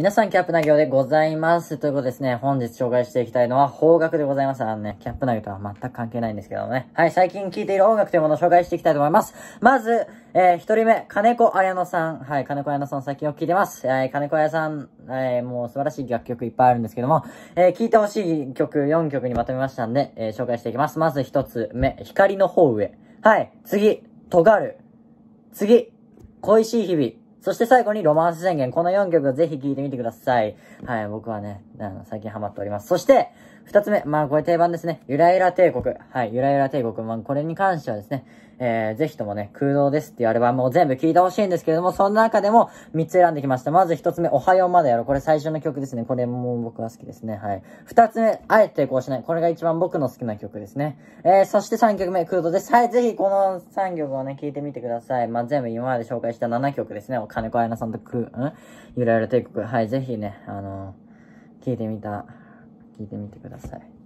皆さん、キャップ投げでございます。ということですね、本日紹介していきたいのは方角でございます。あのね、キャップ投げとは全く関係ないんですけどもね。はい、最近聴いている音楽というものを紹介していきたいと思います。まず、えー、一人目、金子綾乃さん。はい、金子綾乃さん最近よく聴いてます。えー、金子綾さん、えー、もう素晴らしい楽曲いっぱいあるんですけども、えー、聴いてほしい曲4曲にまとめましたんで、えー、紹介していきます。まず一つ目、光の方上。はい、次、尖る。次、恋しい日々。そして最後にロマンス宣言。この4曲をぜひ聴いてみてください。はい、僕はね、あの、最近ハマっております。そして、二つ目。まあ、これ定番ですね。ゆらゆら帝国。はい、ゆらゆら帝国。まあ、これに関してはですね、えー、ぜひともね、空洞ですっていうアルバムを全部聴いてほしいんですけれども、その中でも3つ選んできました。まず1つ目、おはようまでやろう。これ最初の曲ですね。これも僕は好きですね。はい。2つ目、あえてこうしない。これが一番僕の好きな曲ですね。えー、そして3曲目、空洞です。はい、ぜひこの3曲をね、聴いてみてください。まあ、全部今まで紹介した7曲ですね。お金子彩菜さんとく、うんゆらゆら帝国。はい、ぜひね、あの聞いてみた、聞いてみてください。